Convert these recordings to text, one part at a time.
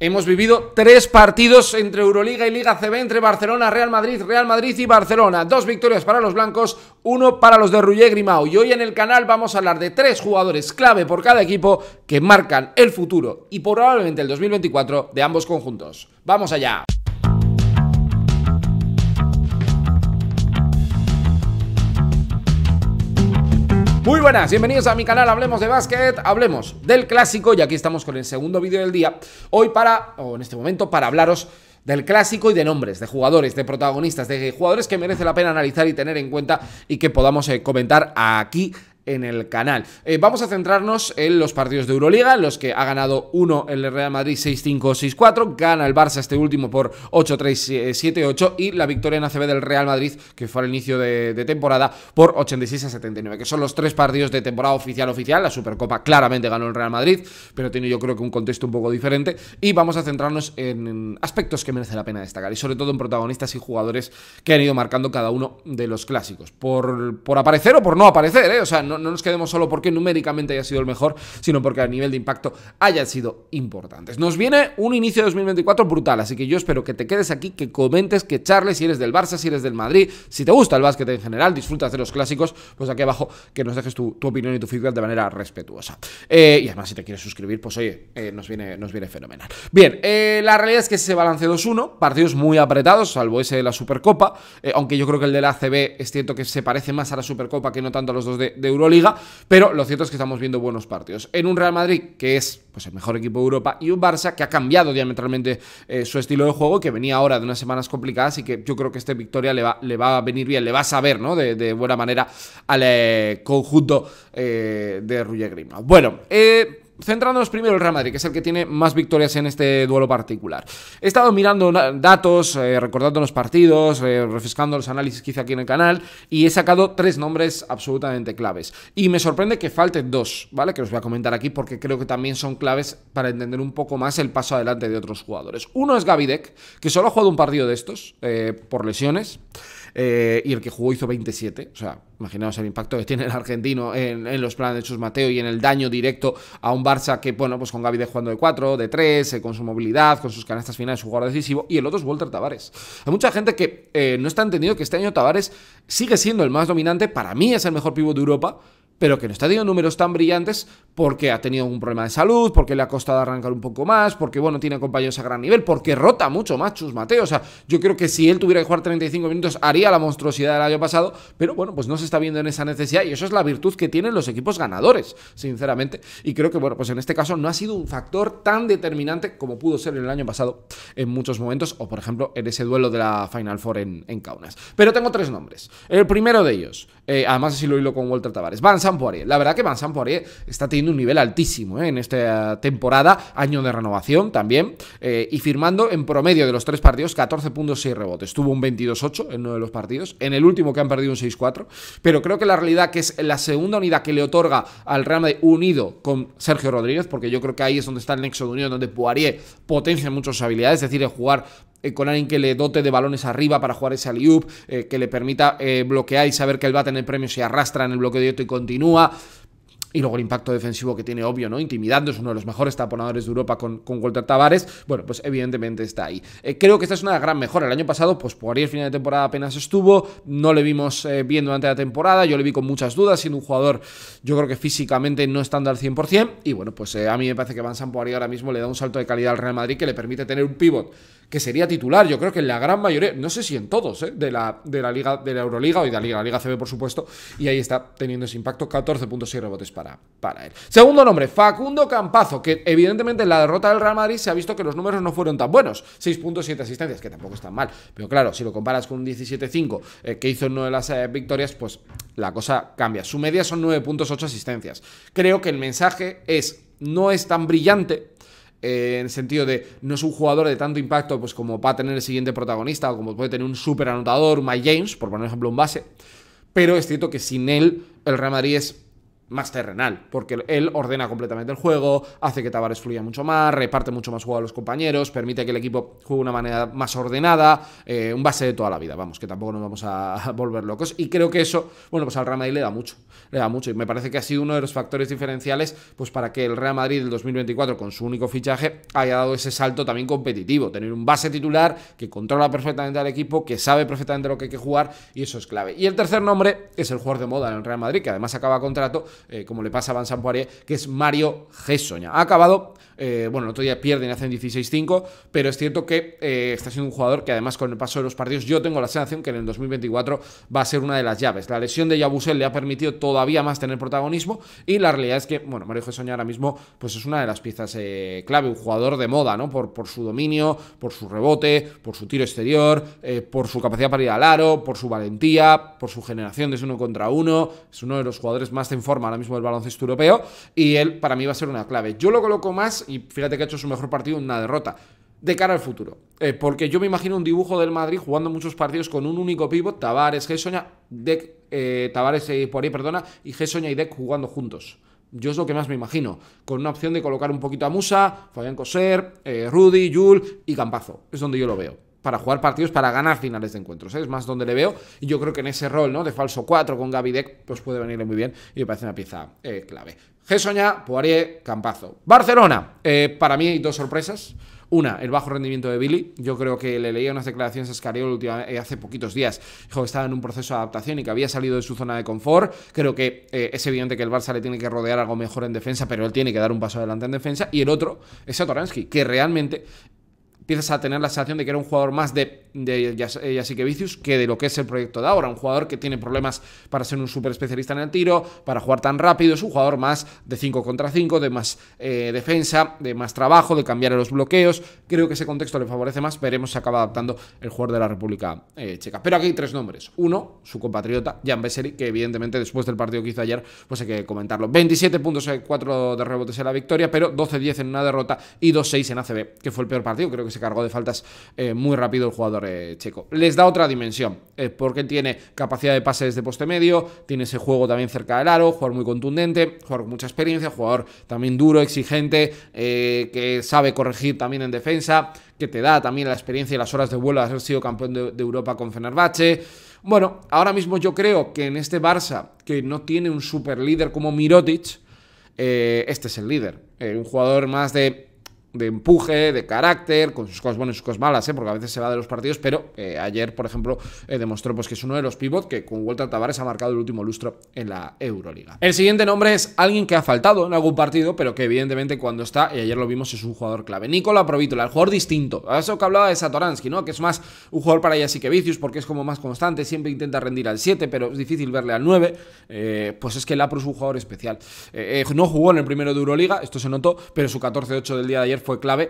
Hemos vivido tres partidos entre Euroliga y Liga CB, entre Barcelona, Real Madrid, Real Madrid y Barcelona. Dos victorias para los blancos, uno para los de Ruggier Grimao. Y hoy en el canal vamos a hablar de tres jugadores clave por cada equipo que marcan el futuro y probablemente el 2024 de ambos conjuntos. ¡Vamos allá! buenas, bienvenidos a mi canal Hablemos de Básquet, hablemos del clásico y aquí estamos con el segundo vídeo del día. Hoy para, o en este momento, para hablaros del clásico y de nombres, de jugadores, de protagonistas, de jugadores que merece la pena analizar y tener en cuenta y que podamos eh, comentar aquí en el canal. Eh, vamos a centrarnos en los partidos de Euroliga, en los que ha ganado uno el Real Madrid 6-5, 6-4, gana el Barça este último por 8-3, 7-8 eh, y la victoria en ACB del Real Madrid, que fue al inicio de, temporada, por 86-79, que son los tres partidos de temporada oficial-oficial. La Supercopa claramente ganó el Real Madrid, pero tiene yo creo que un contexto un poco diferente y vamos a centrarnos en, aspectos que merece la pena destacar y sobre todo en protagonistas y jugadores que han ido marcando cada uno de los clásicos, por, por aparecer o por no aparecer, ¿eh? o sea, no no, nos quedemos solo porque numéricamente haya sido el mejor, sino porque a nivel de impacto hayan sido importantes. Nos viene un inicio de 2024 brutal, así que yo espero que te quedes aquí, que comentes, que charles si eres del Barça, si eres del Madrid, si te gusta el básquet en general, disfrutas de los clásicos, pues aquí abajo que nos dejes tu, opinión y tu feedback de manera respetuosa. Eh, y además, si te quieres suscribir, pues oye, eh, nos, viene, nos viene fenomenal. Bien, eh, la realidad es que ese balance 2-1, partidos muy apretados, salvo ese de la Supercopa, aunque yo creo que el de la ACB es cierto que se parece más a la Supercopa que no tanto a los dos de, de Europa. Liga, pero lo cierto es que estamos viendo buenos partidos. En un Real Madrid que es pues, el mejor equipo de Europa y un Barça que ha cambiado diametralmente eh, su estilo de juego, que venía ahora de unas semanas complicadas y que yo creo que esta victoria le va, le va a venir bien, le va a saber ¿no? de, buena manera al eh, conjunto eh, de Rugger Grima. Bueno, eh, centrándonos primero el Real Madrid, que es el que tiene más victorias en este duelo particular. He estado mirando datos, eh, recordando los partidos, eh, refrescando los análisis que hice aquí en el canal, y he sacado tres nombres absolutamente claves. Y me sorprende que falten dos, ¿vale? Que os voy a comentar aquí porque creo que también son claves para entender un poco más el paso adelante de otros jugadores. Uno es Gavidec, que solo ha jugado un partido de estos eh, por lesiones. Eh, y el que jugó hizo 27. O sea, imaginaos el impacto que tiene el argentino en, los planes de Chus Mateo y en el daño directo a un Barça que, bueno, pues con Gaby de jugando de 4, de 3, eh, con su movilidad, con sus canastas finales, su jugador decisivo. Y el otro es Walter Tavares. Hay mucha gente que eh, no está entendido que este año Tavares sigue siendo el más dominante. Para mí es el mejor pivot de Europa pero que no está teniendo números tan brillantes porque ha tenido un problema de salud, porque le ha costado arrancar un poco más, porque, bueno, tiene compañeros a gran nivel, porque rota mucho más Chus Mateo. O sea, yo creo que si él tuviera que jugar 35 minutos haría la monstruosidad del año pasado, pero bueno, pues no se está viendo en esa necesidad y eso es la virtud que tienen los equipos ganadores, sinceramente. Y creo que, bueno, pues en este caso no ha sido un factor tan determinante como pudo ser en el año pasado en muchos momentos, o por ejemplo en ese duelo de la Final Four en, Kaunas. Pero tengo tres nombres. El primero de ellos, eh, además así lo hilo con Walter Tavares, Van la verdad que Van Zandt-Poirier está teniendo un nivel altísimo ¿eh? en esta temporada, año de renovación también, eh, y firmando en promedio de los tres partidos 14 puntos 6 rebotes. Tuvo un 22-8 en uno de los partidos, en el último que han perdido un 6-4, pero creo que la realidad que es la segunda unidad que le otorga al Real Madrid unido con Sergio Rodríguez, porque yo creo que ahí es donde está el nexo de unión, donde Poirier potencia muchas sus habilidades, es decir, el jugar eh, con alguien que le dote de balones arriba para jugar ese alley eh, que le permita eh, bloquear y saber que él va a tener premio se arrastra en el bloqueo directo y continúa. Y luego el impacto defensivo que tiene, obvio, ¿no? Intimidando, es uno de los mejores taponadores de Europa con, con Walter Tavares. Bueno, pues evidentemente está ahí. creo que esta es una gran mejora. El año pasado, pues por ahí el final de temporada apenas estuvo. No le vimos bien durante la temporada. Yo le vi con muchas dudas, siendo un jugador, yo creo que físicamente no estando al 100%. Y bueno, pues a mí me parece que Van Sampoari ahora mismo le da un salto de calidad al Real Madrid que le permite tener un pivot que sería titular, yo creo que en la gran mayoría, no sé si en todos, ¿eh? de, la, de la Liga, de la Euroliga o de la Liga, la Liga CB, por supuesto, y ahí está teniendo ese impacto, 14.6 rebotes para, para él. Segundo nombre, Facundo Campazo, que evidentemente en la derrota del Real Madrid se ha visto que los números no fueron tan buenos, 6.7 asistencias, que tampoco están mal, pero claro, si lo comparas con un 17.5 eh, que hizo en una de las eh, victorias, pues la cosa cambia. Su media son 9.8 asistencias. Creo que el mensaje es, no es tan brillante, eh, en el sentido de no es un jugador de tanto impacto pues como va a tener el siguiente protagonista o como puede tener un super anotador, Mike James, por poner ejemplo un base, pero es cierto que sin él el Real Madrid es más terrenal, porque él ordena completamente el juego, hace que Tavares fluya mucho más, reparte mucho más juego a los compañeros, permite que el equipo juegue de una manera más ordenada, eh, un base de toda la vida, vamos, que tampoco nos vamos a volver locos. Y creo que eso, bueno, pues al Real Madrid le da mucho, le da mucho. Y me parece que ha sido uno de los factores diferenciales, pues para que el Real Madrid del 2024, con su único fichaje, haya dado ese salto también competitivo, tener un base titular que controla perfectamente al equipo, que sabe perfectamente lo que hay que jugar, y eso es clave. Y el tercer nombre es el jugador de moda en el Real Madrid, que además acaba contrato, eh, como le pasa a Van que es Mario Gessoña. Ha acabado, eh, bueno, el otro día pierden y hacen 16-5, pero es cierto que eh, está siendo un jugador que además con el paso de los partidos yo tengo la sensación que en el 2024 va a ser una de las llaves. La lesión de Yabusel le ha permitido todavía más tener protagonismo y la realidad es que, bueno, Mario Gessoña ahora mismo pues es una de las piezas clave, un jugador de moda, ¿no? Por, por su dominio, por su rebote, por su tiro exterior, por su capacidad para ir al aro, por su valentía, por su generación desde uno contra uno, es uno de los jugadores más en forma ahora mismo el baloncesto europeo y él para mí va a ser una clave. Yo lo coloco más y fíjate que ha hecho su mejor partido en una derrota de cara al futuro. Eh, porque yo me imagino un dibujo del Madrid jugando muchos partidos con un único pivote Tavares, Gessoña, Dec, eh, Tavares y por ahí, perdona, y Gessoña y Dec jugando juntos. Yo es lo que más me imagino, con una opción de colocar un poquito a Musa, Fabián Coser, eh, Rudy, Yul y Campazo. Es donde yo lo veo para jugar partidos, para ganar finales de encuentros. Es más donde le veo. Y yo creo que en ese rol ¿no? de falso 4 con Deck, pues puede venirle muy bien. Y me parece una pieza eh, clave. Gessoña, Poirier, Campazo. Barcelona. Eh, para mí hay dos sorpresas. Una, el bajo rendimiento de Billy. Yo creo que le leía unas declaraciones a Escariol eh, hace poquitos días. Dijo que estaba en un proceso de adaptación y que había salido de su zona de confort. Creo que es evidente que el Barça le tiene que rodear algo mejor en defensa, pero él tiene que dar un paso adelante en defensa. Y el otro es Satoransky, que realmente empiezas a tener la sensación de que era un jugador más de, de eh, Yasikevicius que de lo que es el proyecto de ahora. Un jugador que tiene problemas para ser un super especialista en el tiro, para jugar tan rápido. Es un jugador más de 5 contra 5, de más eh, defensa, de más trabajo, de cambiar los bloqueos. Creo que ese contexto le favorece más. Veremos si acaba adaptando el jugador de la República eh, Checa. Pero aquí hay tres nombres. Uno, su compatriota, Jan Vesely, que evidentemente después del partido que hizo ayer, pues hay que comentarlo. 27 puntos, 4 de rebotes en la victoria, pero 12-10 en una derrota y 2-6 en ACB, que fue el peor partido. Creo que se cargó de faltas eh, muy rápido el jugador eh, checo. Les da otra dimensión, eh, porque tiene capacidad de pases desde poste medio, tiene ese juego también cerca del aro, jugador muy contundente, jugador con mucha experiencia, jugador también duro, exigente, que sabe corregir también en defensa, que te da también la experiencia y las horas de vuelo de haber sido campeón de, Europa con Fenerbahce. Bueno, ahora mismo yo creo que en este Barça, que no tiene un super líder como Mirotic, este es el líder. un jugador más de de empuje, de carácter, con sus cosas buenas y sus cosas malas, ¿eh? porque a veces se va de los partidos, pero eh, ayer, por ejemplo, eh, demostró pues, que es uno de los pivots que con Walter Tavares ha marcado el último lustro en la Euroliga. El siguiente nombre es alguien que ha faltado en algún partido, pero que evidentemente cuando está, y ayer lo vimos, es un jugador clave. Nicola Provítola, el jugador distinto. A eso que hablaba de Satoransky, ¿no? que es más un jugador para Vicius, porque es como más constante, siempre intenta rendir al 7, pero es difícil verle al 9. pues es que Lapro es un jugador especial. no jugó en el primero de Euroliga, esto se notó, pero su 14-8 del día de ayer fue clave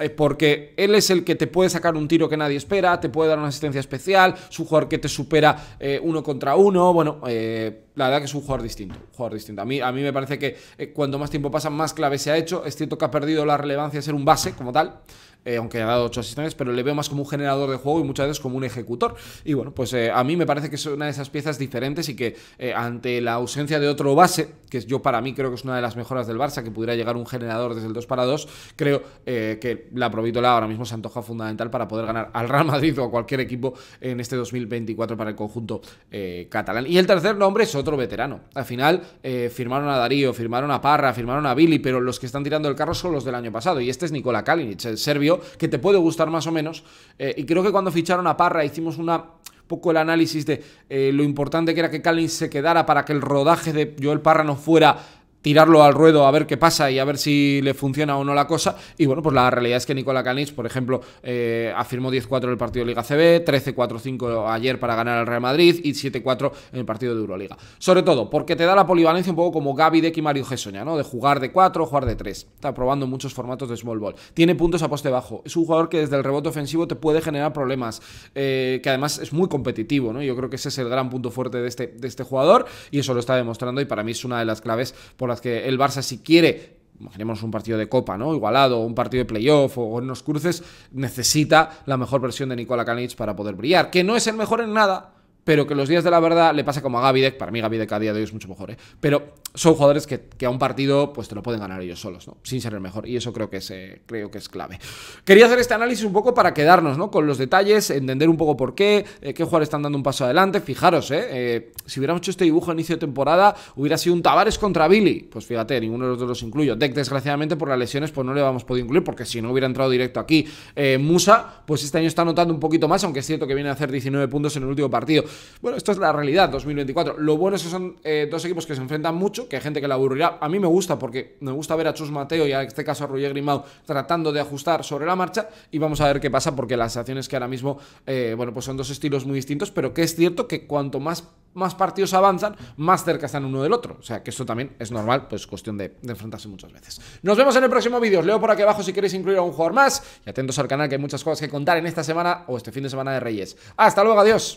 eh, porque él es el que te puede sacar un tiro que nadie espera, te puede dar una asistencia especial, su jugador que te supera eh, uno contra uno, bueno, eh, la verdad que es un jugador distinto, distinto. A mí, a mí me parece que cuanto más tiempo pasa, más clave se ha hecho. Es cierto que ha perdido la relevancia de ser un base como tal, eh, aunque ha dado 8 asistencias, pero le veo más como un generador de juego y muchas veces como un ejecutor. Y bueno, pues eh, a mí me parece que es una de esas piezas diferentes y que eh, ante la ausencia de otro base, que yo para mí creo que es una de las mejoras del Barça, que pudiera llegar un generador desde el 2 para 2, creo que la Provítola ahora mismo se antoja fundamental para poder ganar al Real Madrid o a cualquier equipo en este 2024 para el conjunto catalán. Y el tercer nombre es otro veterano. Al final firmaron a Darío, firmaron a Parra, firmaron a Billy, pero los que están tirando el carro son los del año pasado. Y este es Nikola Kalinic, el serbio que te puede gustar más o menos. Eh, y creo que cuando ficharon a Parra hicimos un poco el análisis de eh, lo importante que era que Calin se quedara para que el rodaje de Joel Parra no fuera tirarlo al ruedo a ver qué pasa y a ver si le funciona o no la cosa. Y bueno, pues la realidad es que Nicolás Kalinic, por ejemplo, eh, afirmó 10-4 en el partido de Liga CB, 13-4-5 ayer para ganar al Real Madrid y 7-4 en el partido de Euroliga. Sobre todo, porque te da la polivalencia un poco como Gaby de y Mario Gessoña, ¿no? De jugar de 4, jugar de 3. Está probando muchos formatos de small ball. Tiene puntos a poste bajo. Es un jugador que desde el rebote ofensivo te puede generar problemas, eh, que además es muy competitivo, ¿no? Yo creo que ese es el gran punto fuerte de este, de este jugador y eso lo está demostrando y para mí es una de las claves por la que el Barça si quiere imaginemos un partido de copa, ¿no? Igualado, un partido de playoff o, unos cruces, necesita la mejor versión de Nikola Kalinic para poder brillar, que no es el mejor en nada, pero que los días de la verdad le pasa como a Gavidec, para mí Gavidec a día de hoy es mucho mejor, ¿eh? Pero son jugadores que, a un partido pues te lo pueden ganar ellos solos, ¿no? Sin ser el mejor. Y eso creo que es, eh, creo que es clave. Quería hacer este análisis un poco para quedarnos, ¿no? Con los detalles, entender un poco por qué, eh, qué jugadores están dando un paso adelante. Fijaros, ¿eh? ¿eh? Si hubiéramos hecho este dibujo a inicio de temporada, hubiera sido un Tavares contra Billy. Pues fíjate, ninguno de los dos los incluyo. Deck, desgraciadamente, por las lesiones, pues no le habíamos podido incluir, porque si no hubiera entrado directo aquí. Musa, pues este año está anotando un poquito más, aunque es cierto que viene a hacer 19 puntos en el último partido. Bueno, esto es la realidad, 2024. Lo bueno es que son dos equipos que se enfrentan mucho que hay gente que la aburrirá. A mí me gusta porque me gusta ver a Chus Mateo y a este caso a Roger Grimaud tratando de ajustar sobre la marcha y vamos a ver qué pasa porque las acciones que ahora mismo, eh, bueno, pues son dos estilos muy distintos, pero que es cierto que cuanto más más partidos avanzan, más cerca están uno del otro. O sea, que esto también es normal, pues cuestión de, de enfrentarse muchas veces. Nos vemos en el próximo vídeo. Os leo por aquí abajo si queréis incluir a un jugador más. Y atentos al canal que hay muchas cosas que contar en esta semana o este fin de semana de Reyes. Hasta luego, adiós.